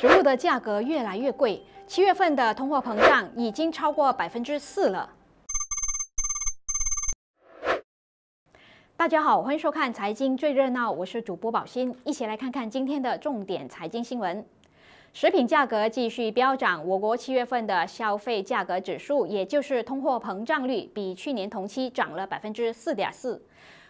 食物的价格越来越贵，七月份的通货膨胀已经超过百分之四了。大家好，欢迎收看财经最热闹，我是主播宝鑫，一起来看看今天的重点财经新闻。食品价格继续飙涨，我国七月份的消费价格指数，也就是通货膨胀率，比去年同期涨了百分之四点四。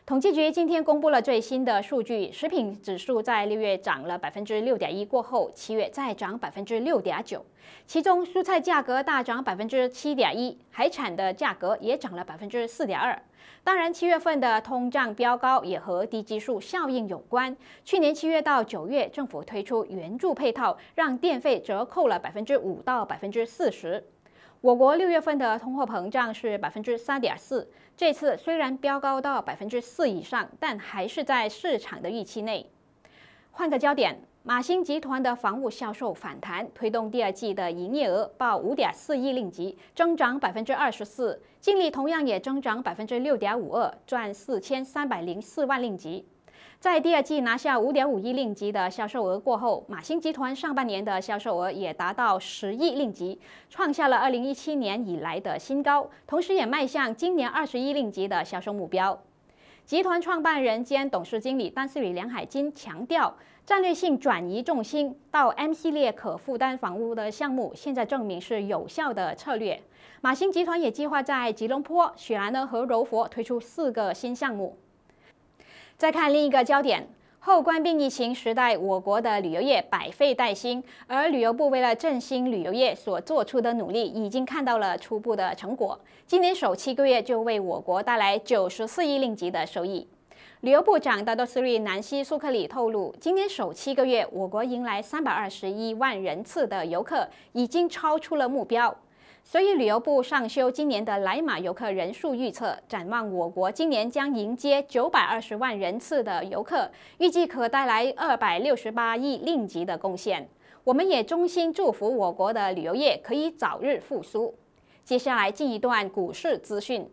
统计局今天公布了最新的数据，食品指数在六月涨了百分之六点一，过后七月再涨百分之六点九，其中蔬菜价格大涨百分之七点一，海产的价格也涨了百分之四点二。当然，七月份的通胀飙高也和低基数效应有关。去年七月到九月，政府推出援助配套，让电费折扣了百分之五到百分之四十。我国六月份的通货膨胀是百分之三点四。这次虽然飙高到百分之四以上，但还是在市场的预期内。换个焦点，马兴集团的房屋销售反弹，推动第二季的营业额报五点四亿令吉，增长百分之二十四，净利同样也增长百分之六点五二，赚四千三百零四万令吉。在第二季拿下5.5亿令吉的销售额过后，马兴集团上半年的销售额也达到10亿令吉，创下了2017年以来的新高，同时也迈向今年2亿令吉的销售目标。集团创办人兼董事经理丹斯里梁海金强调，战略性转移重心到 M 系列可负担房屋的项目，现在证明是有效的策略。马兴集团也计划在吉隆坡、雪兰莪和柔佛推出四个新项目。再看另一个焦点，后冠病疫情时代，我国的旅游业百废待兴，而旅游部为了振兴旅游业所做出的努力，已经看到了初步的成果。今年首七个月就为我国带来九十四亿令吉的收益。旅游部长达多斯瑞南希苏克里透露，今年首七个月，我国迎来三百二十一万人次的游客，已经超出了目标。所以，旅游部上修今年的来马游客人数预测，展望我国今年将迎接九百二十万人次的游客，预计可带来二百六十八亿令吉的贡献。我们也衷心祝福我国的旅游业可以早日复苏。接下来，进一段股市资讯。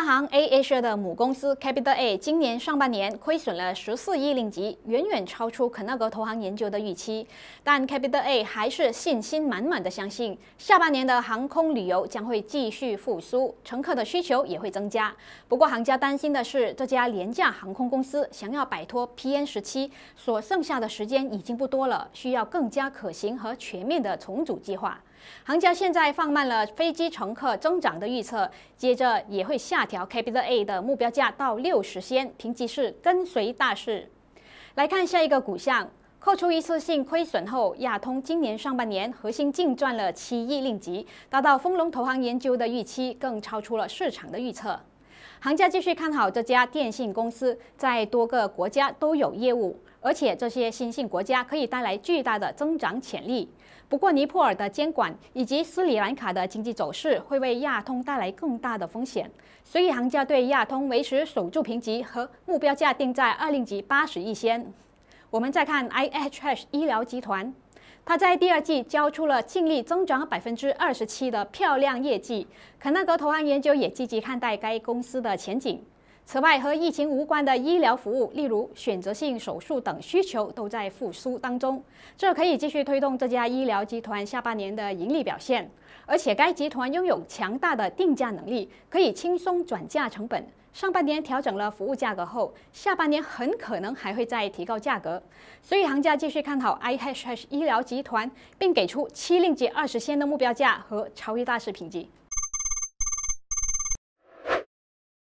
大行 A Asia 的母公司 Capital A 今年上半年亏损了十四亿令吉，远远超出肯纳格投行研究的预期。但 Capital A 还是信心满满的相信，下半年的航空旅游将会继续复苏，乘客的需求也会增加。不过，行家担心的是，这家廉价航空公司想要摆脱 PN 时期所剩下的时间已经不多了，需要更加可行和全面的重组计划。行家现在放慢了飞机乘客增长的预测，接着也会下调 Capital A 的目标价到六十仙。评级是跟随大势。来看下一个股项，扣除一次性亏损后，亚通今年上半年核心净赚了七亿令吉，达到丰隆投行研究的预期，更超出了市场的预测。行家继续看好这家电信公司在多个国家都有业务，而且这些新兴国家可以带来巨大的增长潜力。不过，尼泊尔的监管以及斯里兰卡的经济走势会为亚通带来更大的风险，所以行家对亚通维持守住评级和目标价定在二零级八十亿先。我们再看 IHH 医疗集团。他在第二季交出了净利增长百分之二十七的漂亮业绩。肯纳格投行研究也积极看待该公司的前景。此外，和疫情无关的医疗服务，例如选择性手术等需求都在复苏当中，这可以继续推动这家医疗集团下半年的盈利表现。而且，该集团拥有强大的定价能力，可以轻松转嫁成本。上半年调整了服务价格后，下半年很可能还会再提高价格，所以行家继续看好 iHSH 医疗集团，并给出七令及二十线的目标价和超越大市评级。